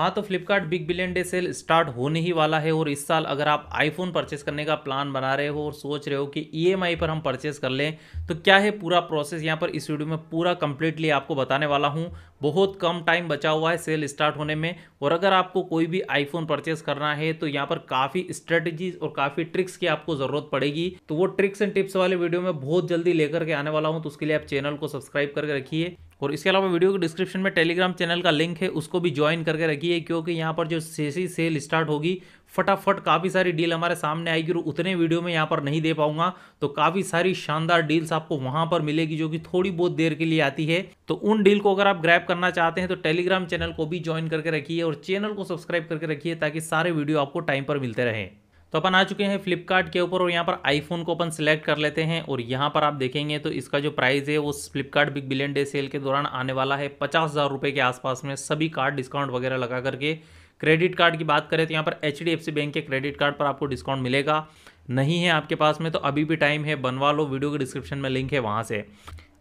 हाँ तो Flipkart big billion day sale start होने ही वाला है और इस साल अगर आप आईफोन परचेस करने का प्लान बना रहे हो और सोच रहे हो कि ईएमआई e पर हम परचेस कर लें तो क्या है पूरा प्रोसेस यहाँ पर इस वीडियो में पूरा कंप्लीटली आपको बताने वाला हूँ बहुत कम टाइम बचा हुआ है सेल स्टार्ट होने में और अगर आपको कोई भी आईफोन परचेस करना है तो यहाँ पर काफ़ी स्ट्रेटजीज और काफ़ी ट्रिक्स की आपको ज़रूरत पड़ेगी तो वो ट्रिक्स एंड टिप्स वाले वीडियो में बहुत जल्दी लेकर के आने वाला हूँ तो उसके लिए आप चैनल को सब्सक्राइब करके रखिए और इसके अलावा वीडियो के डिस्क्रिप्शन में टेलीग्राम चैनल का लिंक है उसको भी ज्वाइन करके रखिए क्योंकि यहाँ पर जो सेसी सेल स्टार्ट होगी फटाफट काफ़ी सारी डील हमारे सामने आएगी और उतने वीडियो में यहाँ पर नहीं दे पाऊंगा तो काफ़ी सारी शानदार डील्स आपको वहाँ पर मिलेगी जो कि थोड़ी बहुत देर के लिए आती है तो उन डील को अगर आप ग्रैप करना चाहते हैं तो टेलीग्राम चैनल को भी ज्वाइन करके रखिए और चैनल को सब्सक्राइब करके रखिए ताकि सारे वीडियो आपको टाइम पर मिलते रहें तो अपन आ चुके हैं फ्लिपकार्ट के ऊपर और यहाँ पर आईफोन को अपन सिलेक्ट कर लेते हैं और यहाँ पर आप देखेंगे तो इसका जो प्राइस है वो Flipkart big billion day sale के दौरान आने वाला है पचास हज़ार रुपये के आसपास में सभी कार्ड डिस्काउंट वगैरह लगा करके क्रेडिट कार्ड की बात करें तो यहाँ पर एच बैंक के क्रेडिट कार्ड पर आपको डिस्काउंट मिलेगा नहीं है आपके पास में तो अभी भी टाइम है बनवा लो वीडियो के डिस्क्रिप्शन में लिंक है वहाँ से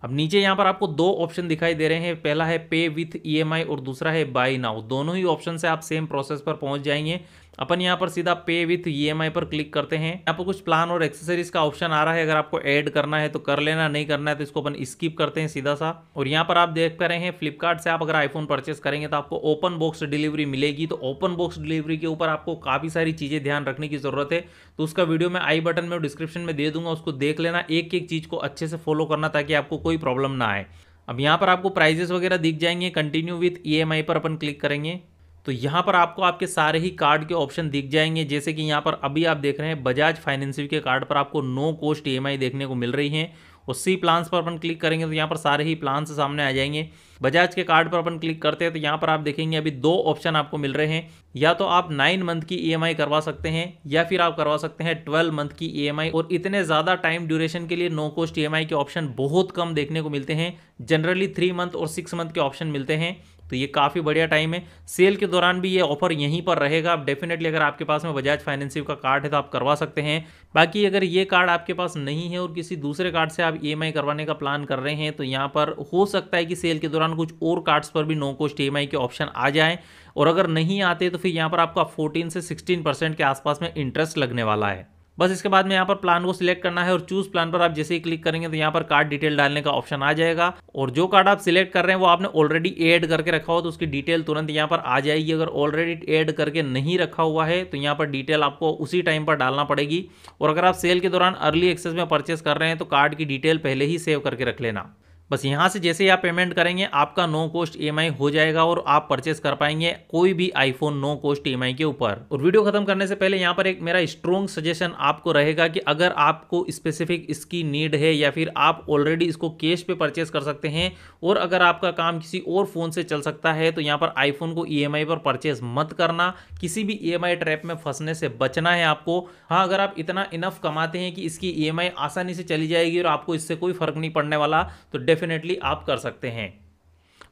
अब नीचे यहाँ पर आपको दो ऑप्शन दिखाई दे रहे हैं पहला है पे विथ ईएमआई और दूसरा है बाई नाउ दोनों ही ऑप्शन से आप सेम प्रोसेस पर पहुँच जाएंगे अपन यहाँ पर सीधा पे विथ ई पर क्लिक करते हैं यहाँ पर कुछ प्लान और एक्सेसरीज का ऑप्शन आ रहा है अगर आपको ऐड करना है तो कर लेना नहीं करना है तो इसको अपन स्किप करते हैं सीधा सा और यहाँ पर आप देख रहे हैं फ्लिपकार्ट से आप अगर आईफोन परचेस करेंगे तो आपको ओपन बॉक्स डिलीवरी मिलेगी तो ओपन बॉक्स डिलीवरी के ऊपर आपको काफ़ी सारी चीज़ें ध्यान रखने की ज़रूरत है तो उसका वीडियो मैं आई बटन में डिस्क्रिप्शन में दे दूंगा उसको देख लेना एक एक चीज़ को अच्छे से फॉलो करना ताकि आपको कोई प्रॉब्लम ना आए अब यहाँ पर आपको प्राइजेस वगैरह दिख जाएंगे कंटिन्यू विथ ई पर अपन क्लिक करेंगे तो यहाँ पर आपको आपके सारे ही कार्ड के ऑप्शन दिख जाएंगे जैसे कि यहाँ पर अभी आप देख रहे हैं बजाज फाइनेंसिव के कार्ड पर आपको नो कॉस्ट ई देखने को मिल रही है उसी प्लान्स पर अपन क्लिक करेंगे तो यहाँ पर सारे ही प्लान्स सामने आ जाएंगे बजाज के कार्ड पर अपन क्लिक करते हैं तो यहाँ पर आप देखेंगे अभी दो ऑप्शन आपको मिल रहे हैं या तो आप नाइन मंथ की ई e करवा सकते हैं या फिर आप करवा सकते हैं ट्वेल्व मंथ की ई e और इतने ज़्यादा टाइम ड्यूरेशन के लिए नो कॉस्ट ई के ऑप्शन बहुत कम देखने को मिलते हैं जनरली थ्री मंथ और सिक्स मंथ के ऑप्शन मिलते हैं तो ये काफ़ी बढ़िया टाइम है सेल के दौरान भी ये ऑफर यहीं पर रहेगा आप डेफिनेटली अगर आपके पास में बजाज फाइनेंसिव का कार्ड है तो आप करवा सकते हैं बाकी अगर ये कार्ड आपके पास नहीं है और किसी दूसरे कार्ड से आप एम e ई करवाने का प्लान कर रहे हैं तो यहाँ पर हो सकता है कि सेल के दौरान कुछ और कार्ड्स पर भी नो कोस्ट ई के ऑप्शन आ जाए और अगर नहीं आते तो फिर यहाँ पर आपका फोर्टीन से सिक्सटीन के आसपास में इंटरेस्ट लगने वाला है बस इसके बाद में यहाँ पर प्लान को सिलेक्ट करना है और चूज प्लान पर आप जैसे ही क्लिक करेंगे तो यहाँ पर कार्ड डिटेल डालने का ऑप्शन आ जाएगा और जो कार्ड आप सिलेक्ट कर रहे हैं वो आपने ऑलरेडी एड करके रखा हो तो उसकी डिटेल तुरंत यहाँ पर आ जाएगी अगर ऑलरेडी एड करके नहीं रखा हुआ है तो यहाँ पर डिटेल आपको उसी टाइम पर डालना पड़ेगी और अगर आप सेल के दौरान अर्ली एक्सेस में परचेस कर रहे हैं तो कार्ड की डिटेल पहले ही सेव करके रख लेना बस यहाँ से जैसे ही आप पेमेंट करेंगे आपका नो कॉस्ट ई हो जाएगा और आप परचेस कर पाएंगे कोई भी आईफोन नो कॉस्ट ई के ऊपर और वीडियो खत्म करने से पहले यहाँ पर एक मेरा स्ट्रॉन्ग सजेशन आपको रहेगा कि अगर आपको स्पेसिफिक इसकी नीड है या फिर आप ऑलरेडी इसको कैश पे परचेस कर सकते हैं और अगर आपका काम किसी और फ़ोन से चल सकता है तो यहाँ पर आईफोन को ई e पर परचेस मत करना किसी भी ई e ट्रैप में फंसने से बचना है आपको हाँ अगर आप इतना इनफ कमाते हैं कि इसकी ई e आसानी से चली जाएगी और आपको इससे कोई फर्क नहीं पड़ने वाला तो डेफिनेटली आप कर सकते हैं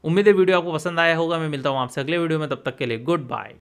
उम्मीद है वीडियो आपको पसंद आया होगा मैं मिलता हूँ आपसे अगले वीडियो में तब तक के लिए गुड बाय